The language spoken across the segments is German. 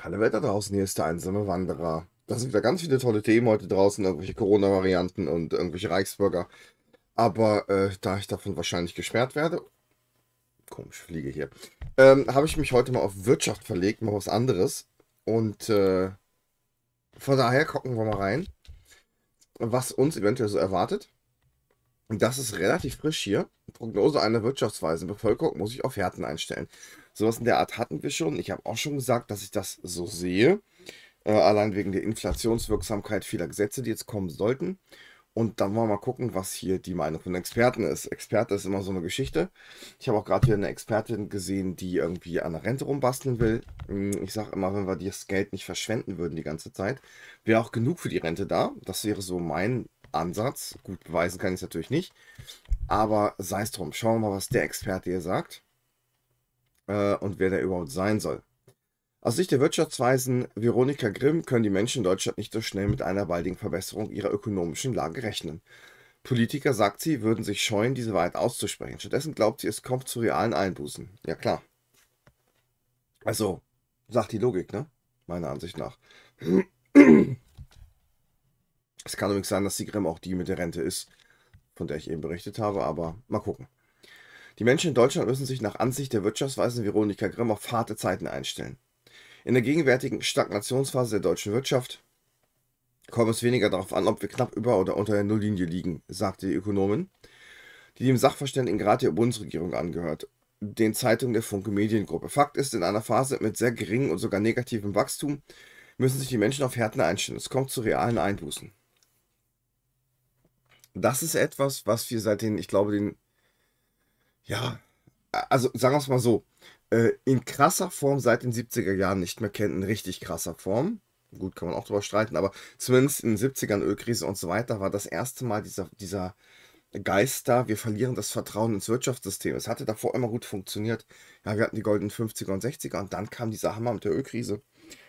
Hallo Welt da draußen, hier ist der einsame Wanderer. Da sind wieder ganz viele tolle Themen heute draußen, irgendwelche Corona-Varianten und irgendwelche Reichsbürger. Aber äh, da ich davon wahrscheinlich gesperrt werde, komisch fliege hier, ähm, habe ich mich heute mal auf Wirtschaft verlegt, mal was anderes. Und äh, von daher gucken wir mal rein, was uns eventuell so erwartet. Das ist relativ frisch hier. Prognose einer wirtschaftsweisen Bevölkerung muss ich auf Härten einstellen. Sowas in der Art hatten wir schon. Ich habe auch schon gesagt, dass ich das so sehe. Äh, allein wegen der Inflationswirksamkeit vieler Gesetze, die jetzt kommen sollten. Und dann wollen wir mal gucken, was hier die Meinung von Experten ist. Experte ist immer so eine Geschichte. Ich habe auch gerade hier eine Expertin gesehen, die irgendwie an der Rente rumbasteln will. Hm, ich sage immer, wenn wir das Geld nicht verschwenden würden die ganze Zeit, wäre auch genug für die Rente da. Das wäre so mein Ansatz. Gut, beweisen kann ich es natürlich nicht. Aber sei es drum. Schauen wir mal, was der Experte hier sagt äh, und wer der überhaupt sein soll. Aus Sicht der Wirtschaftsweisen Veronika Grimm können die Menschen in Deutschland nicht so schnell mit einer baldigen Verbesserung ihrer ökonomischen Lage rechnen. Politiker, sagt sie, würden sich scheuen, diese Wahrheit auszusprechen. Stattdessen glaubt sie, es kommt zu realen Einbußen. Ja klar. Also, sagt die Logik, ne? Meiner Ansicht nach. Es kann übrigens sein, dass die Grimm auch die mit der Rente ist, von der ich eben berichtet habe, aber mal gucken. Die Menschen in Deutschland müssen sich nach Ansicht der Wirtschaftsweisen Veronika Grimm auf harte Zeiten einstellen. In der gegenwärtigen Stagnationsphase der deutschen Wirtschaft kommt es weniger darauf an, ob wir knapp über oder unter der Nulllinie liegen, sagte die Ökonomin, die dem Sachverständigen Sachverständigenrat der Bundesregierung angehört, den Zeitungen der Funke Mediengruppe. Fakt ist, in einer Phase mit sehr geringem und sogar negativem Wachstum müssen sich die Menschen auf Härten einstellen. Es kommt zu realen Einbußen. Das ist etwas, was wir seit den, ich glaube, den ja, also sagen wir es mal so, äh, in krasser Form seit den 70er Jahren nicht mehr kennt, in richtig krasser Form. Gut, kann man auch drüber streiten, aber zumindest in den 70ern, Ölkrise und so weiter, war das erste Mal dieser, dieser Geist da, wir verlieren das Vertrauen ins Wirtschaftssystem. Es hatte davor immer gut funktioniert. Ja, wir hatten die goldenen 50er und 60er und dann kam dieser Hammer mit der Ölkrise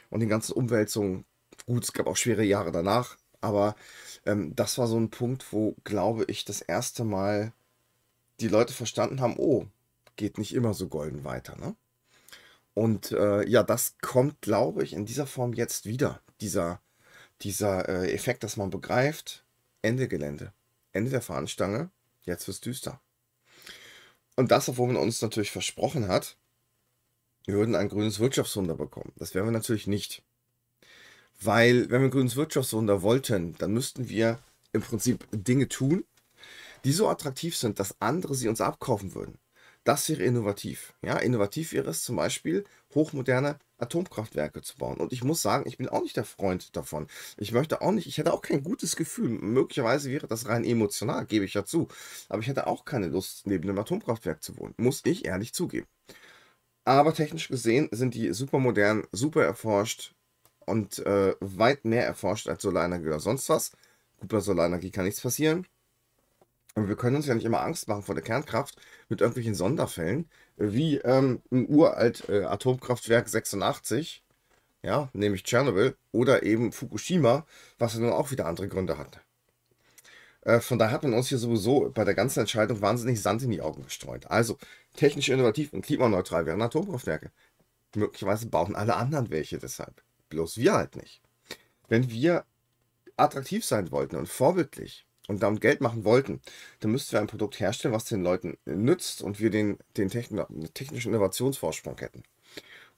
und den ganzen Umwälzungen. Gut, es gab auch schwere Jahre danach, aber ähm, das war so ein Punkt, wo, glaube ich, das erste Mal die Leute verstanden haben, oh, geht nicht immer so golden weiter. Ne? Und äh, ja, das kommt, glaube ich, in dieser Form jetzt wieder. Dieser, dieser äh, Effekt, dass man begreift, Ende Gelände, Ende der Fahnenstange, jetzt wird's düster. Und das, obwohl man uns natürlich versprochen hat, wir würden ein grünes Wirtschaftswunder bekommen. Das werden wir natürlich nicht. Weil, wenn wir ein grünes Wirtschaftswunder wollten, dann müssten wir im Prinzip Dinge tun, die so attraktiv sind, dass andere sie uns abkaufen würden. Das wäre innovativ. Ja, innovativ wäre es zum Beispiel, hochmoderne Atomkraftwerke zu bauen. Und ich muss sagen, ich bin auch nicht der Freund davon. Ich möchte auch nicht, ich hätte auch kein gutes Gefühl. Möglicherweise wäre das rein emotional, gebe ich ja zu. Aber ich hätte auch keine Lust, neben einem Atomkraftwerk zu wohnen. Muss ich ehrlich zugeben. Aber technisch gesehen sind die super modern, super erforscht und äh, weit mehr erforscht als Solarenergie oder sonst was. Gut, bei Solarenergie kann nichts passieren. Und wir können uns ja nicht immer Angst machen vor der Kernkraft mit irgendwelchen Sonderfällen, äh, wie ähm, im uralt äh, Atomkraftwerk 86, ja, nämlich Tschernobyl, oder eben Fukushima, was ja nun auch wieder andere Gründe hat. Äh, von daher hat man uns hier sowieso bei der ganzen Entscheidung wahnsinnig Sand in die Augen gestreut. Also, technisch innovativ und klimaneutral wären Atomkraftwerke. Möglicherweise bauen alle anderen welche deshalb. Bloß wir halt nicht. Wenn wir attraktiv sein wollten und vorbildlich, und damit Geld machen wollten, dann müssten wir ein Produkt herstellen, was den Leuten nützt und wir den, den technischen Innovationsvorsprung hätten.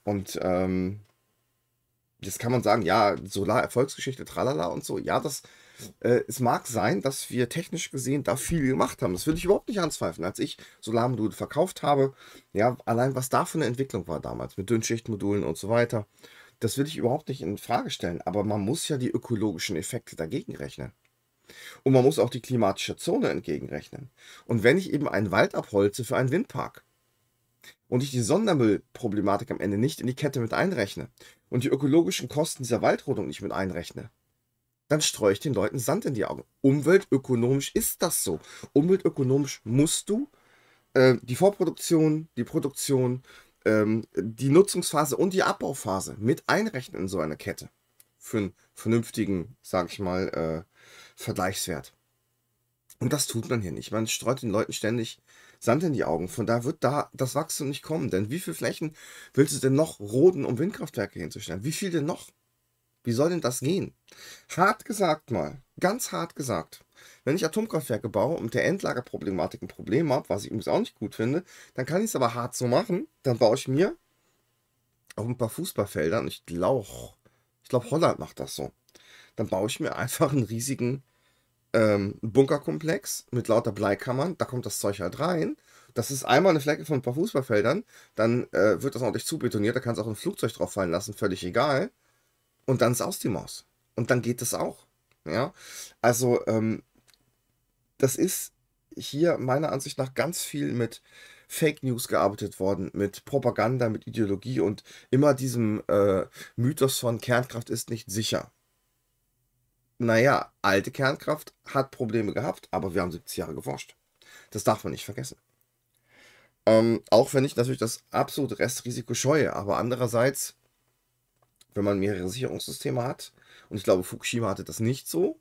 Und ähm, jetzt kann man sagen, ja, Solar-Erfolgsgeschichte, tralala und so. Ja, das, äh, es mag sein, dass wir technisch gesehen da viel gemacht haben. Das würde ich überhaupt nicht anzweifeln. Als ich Solarmodule verkauft habe, ja, allein was da für eine Entwicklung war damals mit Dünnschichtmodulen und so weiter, das würde ich überhaupt nicht in Frage stellen. Aber man muss ja die ökologischen Effekte dagegen rechnen. Und man muss auch die klimatische Zone entgegenrechnen. Und wenn ich eben einen Wald abholze für einen Windpark und ich die Sondermüllproblematik am Ende nicht in die Kette mit einrechne und die ökologischen Kosten dieser Waldrodung nicht mit einrechne, dann streue ich den Leuten Sand in die Augen. Umweltökonomisch ist das so. Umweltökonomisch musst du äh, die Vorproduktion, die Produktion, ähm, die Nutzungsphase und die Abbauphase mit einrechnen in so eine Kette. Für einen vernünftigen, sag ich mal, äh, Vergleichswert. Und das tut man hier nicht. Man streut den Leuten ständig Sand in die Augen. Von da wird da das Wachstum nicht kommen. Denn wie viele Flächen willst du denn noch roden, um Windkraftwerke hinzustellen? Wie viel denn noch? Wie soll denn das gehen? Hart gesagt mal, ganz hart gesagt. Wenn ich Atomkraftwerke baue und mit der Endlagerproblematik ein Problem habe, was ich übrigens auch nicht gut finde, dann kann ich es aber hart so machen. Dann baue ich mir auf ein paar Fußballfeldern, ich glaube, ich glaube, Holland macht das so dann baue ich mir einfach einen riesigen ähm, Bunkerkomplex mit lauter Bleikammern. Da kommt das Zeug halt rein. Das ist einmal eine Flecke von ein paar Fußballfeldern. Dann äh, wird das ordentlich zubetoniert. Da kannst du auch ein Flugzeug drauf fallen lassen, völlig egal. Und dann ist aus die Maus. Und dann geht das auch. Ja, also ähm, das ist hier meiner Ansicht nach ganz viel mit Fake News gearbeitet worden, mit Propaganda, mit Ideologie und immer diesem äh, Mythos von Kernkraft ist nicht sicher naja, alte Kernkraft hat Probleme gehabt, aber wir haben 70 Jahre geforscht. Das darf man nicht vergessen. Ähm, auch wenn ich natürlich das absolute Restrisiko scheue, aber andererseits, wenn man mehrere Sicherungssysteme hat, und ich glaube, Fukushima hatte das nicht so,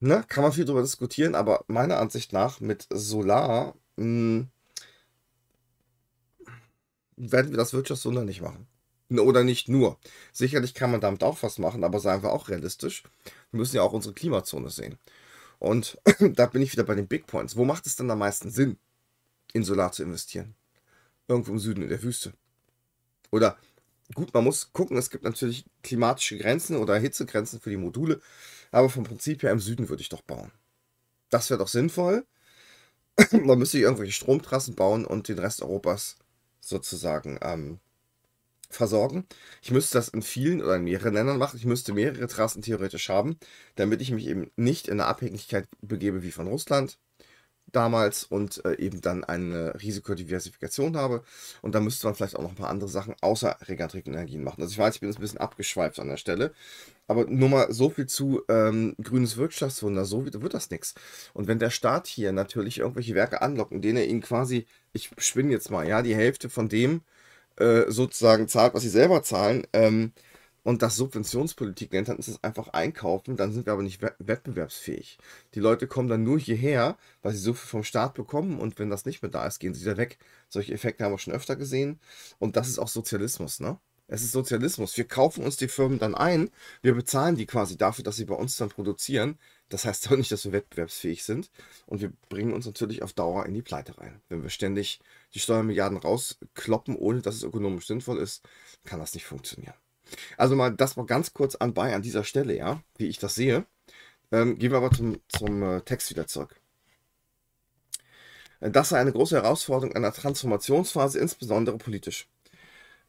ne, kann man viel darüber diskutieren, aber meiner Ansicht nach mit Solar mh, hm, werden wir das Wirtschaftswunder nicht machen. Oder nicht nur. Sicherlich kann man damit auch was machen, aber seien wir auch realistisch. Wir müssen ja auch unsere Klimazone sehen. Und da bin ich wieder bei den Big Points. Wo macht es dann am meisten Sinn, in Solar zu investieren? Irgendwo im Süden in der Wüste. Oder gut, man muss gucken, es gibt natürlich klimatische Grenzen oder Hitzegrenzen für die Module, aber vom Prinzip her im Süden würde ich doch bauen. Das wäre doch sinnvoll. man müsste irgendwelche Stromtrassen bauen und den Rest Europas sozusagen ähm, versorgen. Ich müsste das in vielen oder in mehreren Ländern machen. Ich müsste mehrere Trassen theoretisch haben, damit ich mich eben nicht in eine Abhängigkeit begebe wie von Russland damals und äh, eben dann eine Risikodiversifikation habe. Und da müsste man vielleicht auch noch ein paar andere Sachen außer regentrikten Energien machen. Also ich weiß, ich bin jetzt ein bisschen abgeschweift an der Stelle. Aber nur mal so viel zu ähm, grünes Wirtschaftswunder, so wird, wird das nichts. Und wenn der Staat hier natürlich irgendwelche Werke anlockt, denen er ihn quasi, ich spinne jetzt mal, ja, die Hälfte von dem, äh, sozusagen zahlt, was sie selber zahlen, ähm, und das Subventionspolitik nennt, dann ist es einfach einkaufen, dann sind wir aber nicht wettbewerbsfähig. Die Leute kommen dann nur hierher, weil sie so viel vom Staat bekommen und wenn das nicht mehr da ist, gehen sie wieder weg. Solche Effekte haben wir schon öfter gesehen und das ist auch Sozialismus, ne? Es ist Sozialismus. Wir kaufen uns die Firmen dann ein, wir bezahlen die quasi dafür, dass sie bei uns dann produzieren, das heißt doch nicht, dass wir wettbewerbsfähig sind. Und wir bringen uns natürlich auf Dauer in die Pleite rein. Wenn wir ständig die Steuermilliarden rauskloppen, ohne dass es ökonomisch sinnvoll ist, kann das nicht funktionieren. Also mal das mal ganz kurz anbei an dieser Stelle, ja, wie ich das sehe. Ähm, gehen wir aber zum, zum äh, Text wieder zurück. Äh, das sei eine große Herausforderung einer Transformationsphase, insbesondere politisch.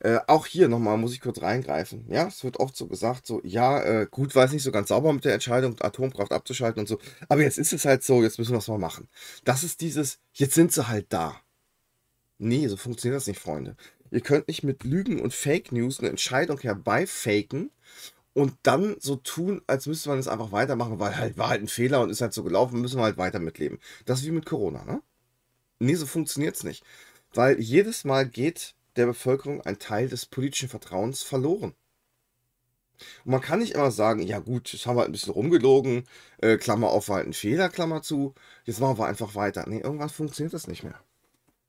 Äh, auch hier nochmal muss ich kurz reingreifen. Ja, es wird oft so gesagt, so, ja, äh, gut war es nicht so ganz sauber mit der Entscheidung, Atomkraft abzuschalten und so. Aber jetzt ist es halt so, jetzt müssen wir es mal machen. Das ist dieses, jetzt sind sie halt da. Nee, so funktioniert das nicht, Freunde. Ihr könnt nicht mit Lügen und Fake News eine Entscheidung herbeifaken und dann so tun, als müsste man es einfach weitermachen, weil halt war halt ein Fehler und ist halt so gelaufen, müssen wir halt weiter mitleben. Das ist wie mit Corona, ne? Nee, so funktioniert es nicht. Weil jedes Mal geht der Bevölkerung einen Teil des politischen Vertrauens verloren. Und man kann nicht immer sagen, ja gut, jetzt haben wir halt ein bisschen rumgelogen, äh, Klammer auf, war halt ein Fehler, Klammer zu, jetzt machen wir einfach weiter. Nee, irgendwann funktioniert das nicht mehr.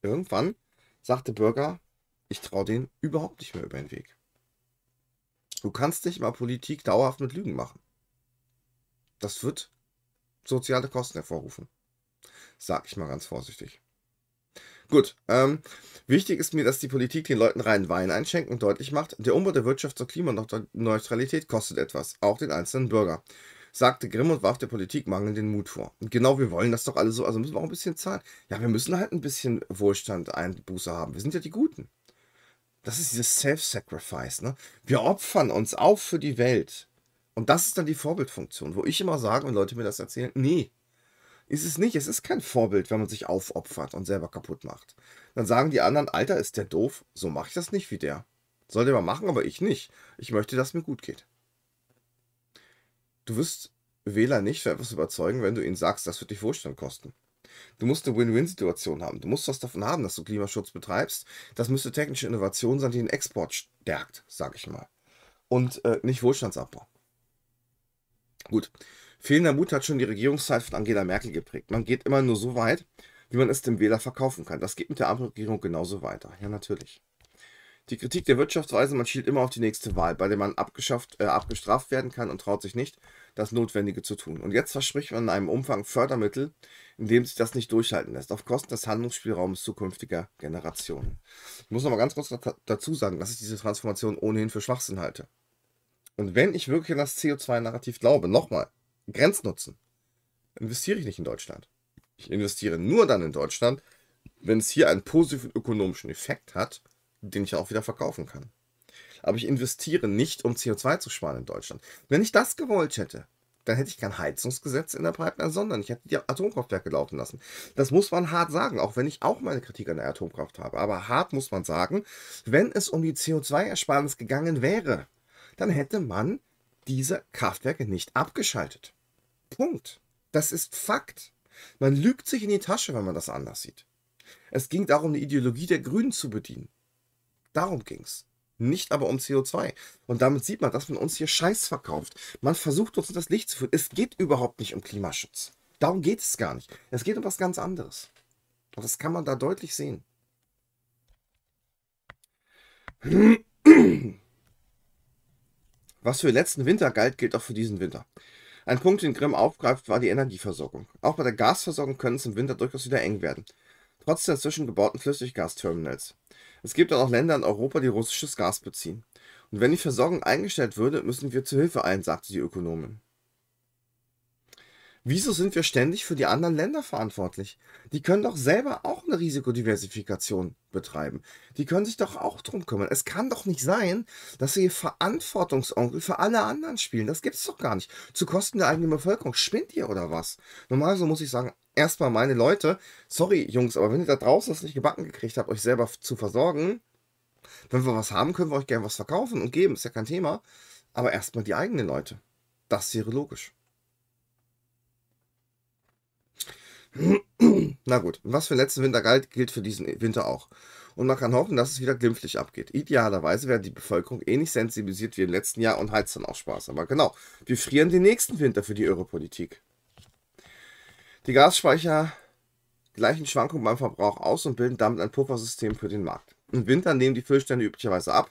Irgendwann sagt der Bürger, ich traue denen überhaupt nicht mehr über den Weg. Du kannst nicht mal Politik dauerhaft mit Lügen machen. Das wird soziale Kosten hervorrufen. Sag ich mal ganz vorsichtig. Gut, ähm, Wichtig ist mir, dass die Politik den Leuten reinen Wein einschenkt und deutlich macht, der Umbau der Wirtschaft zur Klimaneutralität kostet etwas, auch den einzelnen Bürger sagte Grimm und warf der Politik mangelnden Mut vor. genau, wir wollen das doch alle so, also müssen wir auch ein bisschen zahlen. Ja, wir müssen halt ein bisschen Wohlstand Einbuße haben. Wir sind ja die Guten. Das ist dieses Self-Sacrifice, ne? Wir opfern uns auf für die Welt. Und das ist dann die Vorbildfunktion, wo ich immer sage, wenn Leute mir das erzählen, nee, ist es nicht. Es ist kein Vorbild, wenn man sich aufopfert und selber kaputt macht. Dann sagen die anderen, Alter, ist der doof, so mache ich das nicht wie der. Soll der mal machen, aber ich nicht. Ich möchte, dass es mir gut geht. Du wirst Wähler nicht für etwas überzeugen, wenn du ihnen sagst, das wird dich Wohlstand kosten. Du musst eine Win-Win-Situation haben. Du musst was davon haben, dass du Klimaschutz betreibst. Das müsste technische Innovation sein, die den Export stärkt, sag ich mal. Und äh, nicht Wohlstandsabbau. Gut. Fehlender Mut hat schon die Regierungszeit von Angela Merkel geprägt. Man geht immer nur so weit, wie man es dem Wähler verkaufen kann. Das geht mit der Ampelregierung genauso weiter. Ja, natürlich. Die Kritik der Wirtschaftsweise, man schielt immer auf die nächste Wahl, bei der man abgeschafft, äh, abgestraft werden kann und traut sich nicht, das Notwendige zu tun. Und jetzt verspricht man in einem Umfang Fördermittel, in dem sich das nicht durchhalten lässt, auf Kosten des Handlungsspielraums zukünftiger Generationen. Ich muss noch mal ganz kurz dazu sagen, dass ich diese Transformation ohnehin für Schwachsinn halte. Und wenn ich wirklich an das CO2-Narrativ glaube, nochmal, Grenznutzen, investiere ich nicht in Deutschland. Ich investiere nur dann in Deutschland, wenn es hier einen positiven ökonomischen Effekt hat, den ich auch wieder verkaufen kann. Aber ich investiere nicht, um CO2 zu sparen in Deutschland. Wenn ich das gewollt hätte, dann hätte ich kein Heizungsgesetz in der Pipeline, sondern ich hätte die Atomkraftwerke laufen lassen. Das muss man hart sagen, auch wenn ich auch meine Kritik an der Atomkraft habe. Aber hart muss man sagen, wenn es um die CO2-Ersparnis gegangen wäre, dann hätte man diese Kraftwerke nicht abgeschaltet. Punkt. Das ist Fakt. Man lügt sich in die Tasche, wenn man das anders sieht. Es ging darum, die Ideologie der Grünen zu bedienen. Darum ging es. Nicht aber um CO2. Und damit sieht man, dass man uns hier Scheiß verkauft. Man versucht uns in das Licht zu führen. Es geht überhaupt nicht um Klimaschutz. Darum geht es gar nicht. Es geht um was ganz anderes. Und das kann man da deutlich sehen. Was für den letzten Winter galt, gilt auch für diesen Winter. Ein Punkt, den Grimm aufgreift, war die Energieversorgung. Auch bei der Gasversorgung können es im Winter durchaus wieder eng werden, trotz der inzwischen gebauten Flüssiggasterminals. Es gibt auch Länder in Europa, die russisches Gas beziehen. Und wenn die Versorgung eingestellt würde, müssen wir zu Hilfe eilen, sagte die Ökonomin. Wieso sind wir ständig für die anderen Länder verantwortlich? Die können doch selber auch eine Risikodiversifikation betreiben. Die können sich doch auch drum kümmern. Es kann doch nicht sein, dass sie Verantwortungsonkel für alle anderen spielen. Das gibt's doch gar nicht. Zu Kosten der eigenen Bevölkerung. Spinnt ihr oder was? Normalerweise muss ich sagen, erstmal meine Leute, sorry Jungs, aber wenn ihr da draußen das nicht gebacken gekriegt habt, euch selber zu versorgen, wenn wir was haben, können wir euch gerne was verkaufen und geben. Ist ja kein Thema. Aber erstmal die eigenen Leute. Das wäre logisch. Na gut, was für den letzten Winter galt, gilt für diesen Winter auch. Und man kann hoffen, dass es wieder glimpflich abgeht. Idealerweise wäre die Bevölkerung ähnlich eh sensibilisiert wie im letzten Jahr und heizt dann auch Spaß. Aber genau, wir frieren den nächsten Winter für die Europolitik. Die Gasspeicher gleichen Schwankungen beim Verbrauch aus und bilden damit ein Puffersystem für den Markt. Im Winter nehmen die Füllstände üblicherweise ab,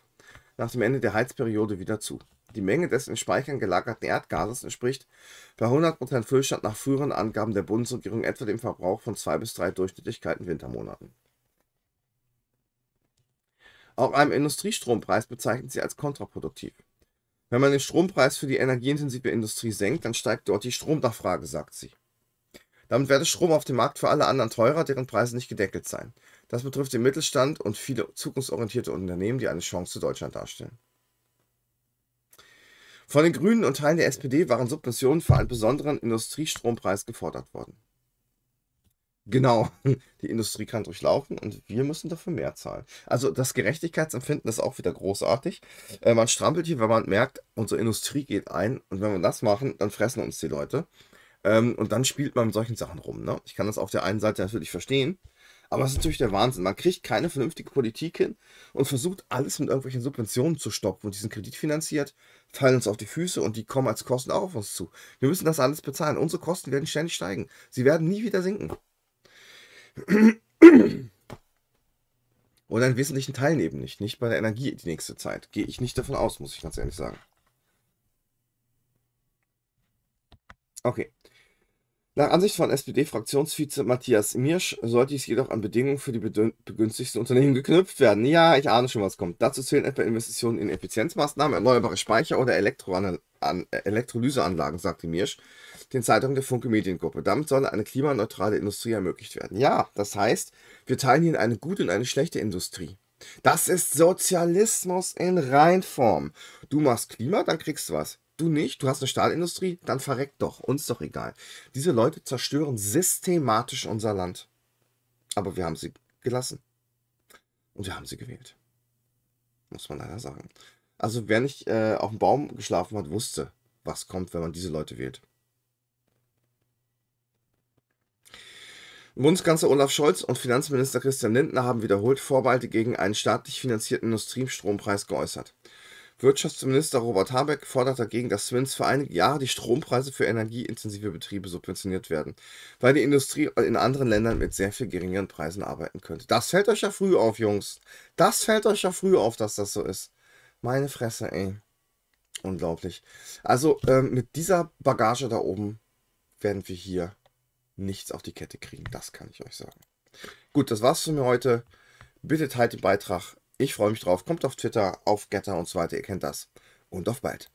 nach dem Ende der Heizperiode wieder zu. Die Menge des in Speichern gelagerten Erdgases entspricht bei 100% Füllstand nach früheren Angaben der Bundesregierung etwa dem Verbrauch von zwei bis drei durchschnittlich kalten Wintermonaten. Auch einen Industriestrompreis bezeichnet sie als kontraproduktiv. Wenn man den Strompreis für die energieintensive Industrie senkt, dann steigt dort die Stromnachfrage, sagt sie. Damit werde Strom auf dem Markt für alle anderen teurer, deren Preise nicht gedeckelt seien. Das betrifft den Mittelstand und viele zukunftsorientierte Unternehmen, die eine Chance für Deutschland darstellen. Von den Grünen und Teilen der SPD waren Subventionen für einen besonderen Industriestrompreis gefordert worden. Genau, die Industrie kann durchlaufen und wir müssen dafür mehr zahlen. Also das Gerechtigkeitsempfinden ist auch wieder großartig. Äh, man strampelt hier, wenn man merkt, unsere Industrie geht ein und wenn wir das machen, dann fressen uns die Leute. Ähm, und dann spielt man mit solchen Sachen rum. Ne? Ich kann das auf der einen Seite natürlich verstehen, aber es ist natürlich der Wahnsinn. Man kriegt keine vernünftige Politik hin und versucht alles mit irgendwelchen Subventionen zu stoppen und diesen Kredit finanziert, fallen uns auf die Füße und die kommen als Kosten auch auf uns zu. Wir müssen das alles bezahlen. Unsere Kosten werden ständig steigen. Sie werden nie wieder sinken. Oder in wesentlichen Teilen eben nicht. Nicht bei der Energie die nächste Zeit. Gehe ich nicht davon aus, muss ich ganz ehrlich sagen. Okay. Nach Ansicht von SPD-Fraktionsvize Matthias Mirsch sollte dies jedoch an Bedingungen für die begünstigten Unternehmen geknüpft werden. Ja, ich ahne schon, was kommt. Dazu zählen etwa Investitionen in Effizienzmaßnahmen, erneuerbare Speicher oder äh, Elektrolyseanlagen, sagte Mirsch, den Zeitungen der Funke Mediengruppe. Damit soll eine klimaneutrale Industrie ermöglicht werden. Ja, das heißt, wir teilen hier eine gute und eine schlechte Industrie. Das ist Sozialismus in Reinform. Du machst Klima, dann kriegst du was du nicht, du hast eine Stahlindustrie, dann verreck doch, uns doch egal. Diese Leute zerstören systematisch unser Land. Aber wir haben sie gelassen. Und wir haben sie gewählt. Muss man leider sagen. Also wer nicht äh, auf dem Baum geschlafen hat, wusste, was kommt, wenn man diese Leute wählt. Bundeskanzler Olaf Scholz und Finanzminister Christian Lindner haben wiederholt Vorbehalte gegen einen staatlich finanzierten Industriestrompreis geäußert. Wirtschaftsminister Robert Habeck fordert dagegen, dass zumindest für einige Jahre die Strompreise für energieintensive Betriebe subventioniert werden, weil die Industrie in anderen Ländern mit sehr viel geringeren Preisen arbeiten könnte. Das fällt euch ja früh auf, Jungs. Das fällt euch ja früh auf, dass das so ist. Meine Fresse, ey. Unglaublich. Also ähm, mit dieser Bagage da oben werden wir hier nichts auf die Kette kriegen. Das kann ich euch sagen. Gut, das war's für mir heute. Bitte teilt den Beitrag ich freue mich drauf. Kommt auf Twitter, auf Getter und so weiter. Ihr kennt das. Und auf bald.